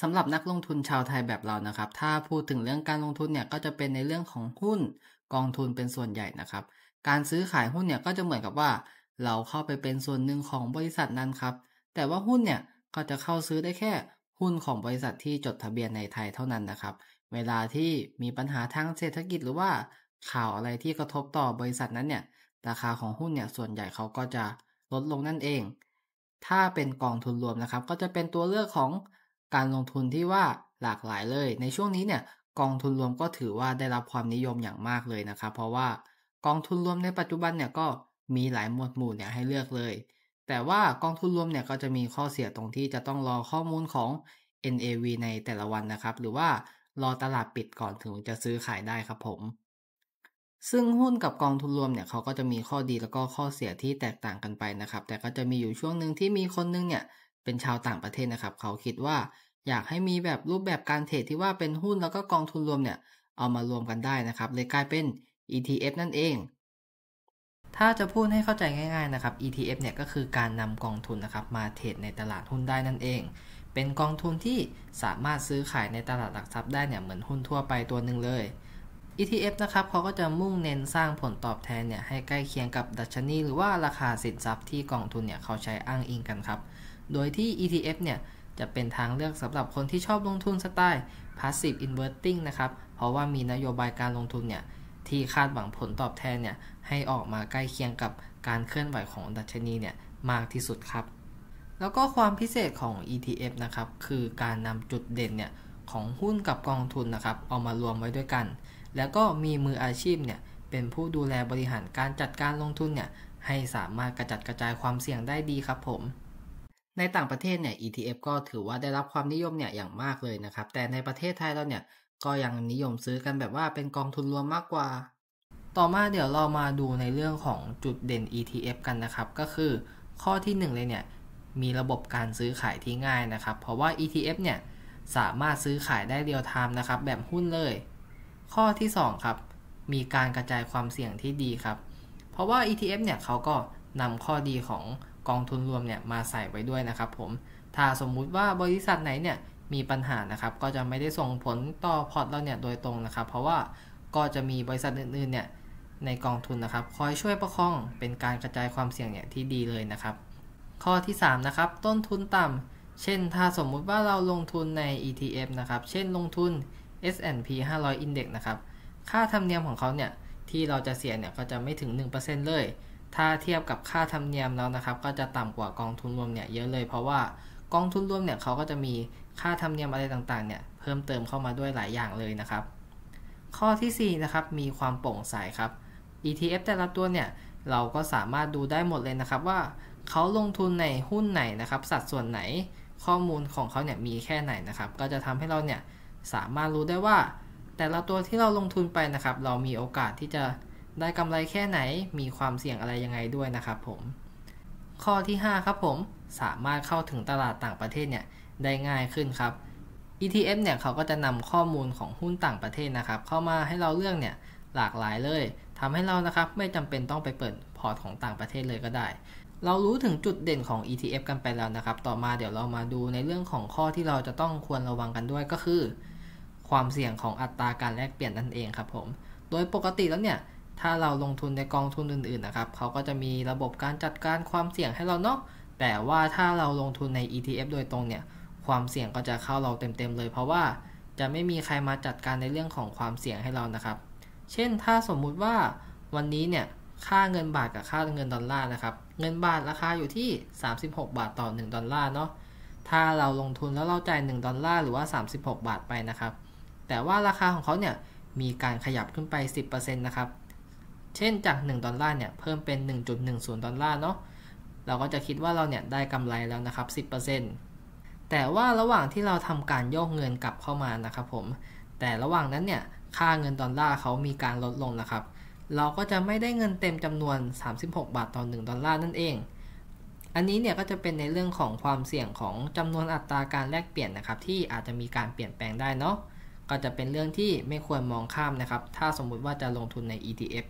สำหรับนักลงทุนชาวไทยแบบเรานะครับ ถ้าพูดถึงเรื่องการลงทุนเนี่ยก็จะเป็นในเรื่องของหุ้น กองทุนเป็นส่วนใหญ่นะครับ การซื้อขายหุ้นเนี่ยก็จะเหมือนกับว่าเราเข้าไปเป็นส่วนหนึ่งของบริษัทนั้นครับ แต่ว่าหุ้นเนี่ยก็จะเข้าซื้อได้แค่หุ้นของบริษัทที่จดทะเบียนในไทยเท่านั้นนะครับ เวลาที่มีปัญหาทางเศรษฐกิจหรือว่าข่าวอะไรที่กระทบต่อบริษัทนั้นเนี่ย ราคาของหุ้นเนี่ยส่วนใหญ่เขาก็จะลดลงนั่นเอง ถ้าเป็นกองทุนรวมนะครับ ก็จะเป็นตัวเลือกของการลงทุนที่ว่าหลากหลายเลย ในช่วงนี้เนี่ยกองทุนรวมก็ถือว่าได้รับความนิยมอย่างมากเลยนะครับ เพราะว่ากองทุนรวมในปัจจุบันเนี่ยก็มีหลายหมวดหมู่เนี่ยให้เลือกเลย แต่ว่ากองทุนรวมเนี่ยก็จะมีข้อเสียตรงที่จะต้องรอข้อมูลของ NAV ในแต่ละวันนะครับ หรือว่ารอตลาดปิดก่อนถึงจะซื้อขายได้ครับผม ซึ่งหุ้นกับกองทุนรวมเนี่ยเขาก็จะมีข้อดีแล้วก็ข้อเสียที่แตกต่างกันไปนะครับ แต่ก็จะมีอยู่ช่วงหนึ่งที่มีคนนึงเนี่ยเป็นชาวต่างประเทศนะครับ เขาคิดว่าอยากให้มีแบบรูปแบบการเทรดที่ว่าเป็นหุ้นแล้วก็กองทุนรวมเนี่ยเอามารวมกันได้นะครับเลยกลายเป็น ETF นั่นเอง ถ้าจะพูดให้เข้าใจง่ายๆนะครับ ETF เนี่ยก็คือการนำกองทุนนะครับมาเทรดในตลาดหุ้นได้นั่นเอง เป็นกองทุนที่สามารถซื้อขายในตลาดหลักทรัพย์ได้เนี่ยเหมือนหุ้นทั่วไปตัวหนึ่งเลย ETF นะครับเขาก็จะมุ่งเน้นสร้างผลตอบแทนเนี่ยให้ใกล้เคียงกับดัชนี หรือว่าราคาสินทรัพย์ที่กองทุนเนี่ยเขาใช้อ้างอิงกันครับ โดยที่ ETF เนี่ยจะเป็นทางเลือกสำหรับคนที่ชอบลงทุนสไตล์ passive i n v e r t i n g นะครับ เพราะว่ามีนโยบายการลงทุนเนี่ย ที่คาดหวังผลตอบแทนเนี่ย ให้ออกมาใกล้เคียงกับการเคลื่อนไหวของดัชนีเนี่ย มากที่สุดครับ แล้วก็ความพิเศษของ ETF นะครับ คือการนำจุดเด่นเนี่ย ของหุ้นกับกองทุนนะครับ เอามารวมไว้ด้วยกัน แล้วก็มีมืออาชีพเนี่ยเป็นผู้ดูแลบริหารการจัดการลงทุนเนี่ยให้สามารถกระจัดกระจายความเสี่ยงได้ดีครับผมในต่างประเทศเนี่ย ETF ก็ถือว่าได้รับความนิยมเนี่ยอย่างมากเลยนะครับ แต่ในประเทศไทยเราเนี่ย ก็ยังนิยมซื้อกันแบบว่าเป็นกองทุนรวมมากกว่า ต่อมาเดี๋ยวเรามาดูในเรื่องของจุดเด่น ETF กันนะครับ ก็คือข้อที่ 1 เลยเนี่ย มีระบบการซื้อขายที่ง่ายนะครับ เพราะว่า ETF เนี่ยสามารถซื้อขายได้เรียลไทม์นะครับแบบหุ้นเลย ข้อที่2ครับมีการกระจายความเสี่ยงที่ดีครับ เพราะว่า ETF เนี่ยเขาก็นำข้อดีของกองทุนรวมเนี่ยมาใส่ไว้ด้วยนะครับผม ถ้าสมมุติว่าบริษัทไหนเนี่ยมีปัญหานะครับ ก็จะไม่ได้ส่งผลต่อพอร์ตเราเนี่ยโดยตรงนะครับ เพราะว่าก็จะมีบริษัทอื่นๆเนี่ยในกองทุนนะครับ คอยช่วยประคองเป็นการกระจายความเสี่ยงเนี่ยที่ดีเลยนะครับ ข้อที่ 3 นะครับต้นทุนต่ำ เช่น ถ้าสมมุติว่าเราลงทุนใน ETF นะครับเช่นลงทุน S&P 500 Index นะครับค่าธรรมเนียมของเขาเนี่ยที่เราจะเสียเนี่ยก็จะไม่ถึง1%เลยถ้าเทียบกับค่าธรรมเนียมแล้วนะครับก็จะต่ำกว่ากองทุนรวมเนี่ยเยอะเลย เพราะว่ากองทุนรวมเนี่ยเขาก็จะมีค่าธรรมเนียมอะไรต่างๆเนี่ยเพิ่มเติมเข้ามาด้วยหลายอย่างเลยนะครับ ข้อที่ 4 นะครับมีความโปร่งใสครับ ETF แต่ละตัวเนี่ยเราก็สามารถดูได้หมดเลยนะครับว่า เขาลงทุนในหุ้นไหนนะครับสัดส่วนไหน ข้อมูลของเขาเนี่ยมีแค่ไหนนะครับก็จะทำให้เราเนี่ยสามารถรู้ได้ว่า แต่ละตัวที่เราลงทุนไปนะครับ เรามีโอกาสที่จะได้กำไรแค่ไหน มีความเสี่ยงอะไรยังไงด้วยนะครับผม ข้อที่ 5 ครับผม สามารถเข้าถึงตลาดต่างประเทศเนี่ยได้ง่ายขึ้นครับ ETF เนี่ยเขาก็จะนำข้อมูลของหุ้นต่างประเทศนะครับ เข้ามาให้เราเลือกเนี่ยหลากหลายเลยทำให้เรานะครับไม่จำเป็นต้องไปเปิดพอร์ตของต่างประเทศเลยก็ได้ เรารู้ถึงจุดเด่นของ ETF กันไปแล้วนะครับ ต่อมาเดี๋ยวเรามาดูในเรื่องของข้อที่เราจะต้องควรระวังกันด้วยก็คือ ความเสี่ยงของอัตราการแลกเปลี่ยนนั่นเองครับผม โดยปกติแล้วเนี่ยถ้าเราลงทุนในกองทุนอื่นๆนะครับ เขาก็จะมีระบบการจัดการความเสี่ยงให้เราเนาะ แต่ว่าถ้าเราลงทุนใน ETF โดยตรงเนี่ย ความเสี่ยงก็จะเข้าเราเต็มๆเลย เพราะว่าจะไม่มีใครมาจัดการในเรื่องของความเสี่ยงให้เรานะครับ เช่นถ้าสมมุติว่าวันนี้เนี่ย ค่าเงินบาทกับค่าเงินดอลลาร์นะครับ เงินบาทราคาอยู่ที่ 36 บาทต่อ 1ดอลลาร์ เนาะ ถ้าเราลงทุนแล้วเราจ่าย1ดอลลาร์หรือว่า 36 บาทไปนะครับ แต่ว่าราคาของเขาเนี่ย มีการขยับขึ้นไป10%นะครับเช่นจาก1ดอลลาร์เนี่ยเพิ่มเป็น1.10ดอลลาร์เนาะเราก็จะคิดว่าเราเนี่ยได้กำไรแล้วนะครับ10%แต่ว่าระหว่างที่เราทำการโยกเงินกลับเข้ามานะครับผมแต่ระหว่างนั้นเนี่ยค่าเงินดอลลาร์เขามีการลดลงนะครับเราก็จะไม่ได้เงินเต็มจำนวน 36บาทต่อ 1ดอลลาร์นั่นเอง อันนี้เนี่ยก็จะเป็นในเรื่องของความเสี่ยงของจำนวนอัตราการแลกเปลี่ยนนะครับที่อาจจะมีการเปลี่ยนแปลงได้เนาะก็จะเป็นเรื่องที่ไม่ควรมองข้ามนะครับถ้าสมมุติว่าจะลงทุนใน ETF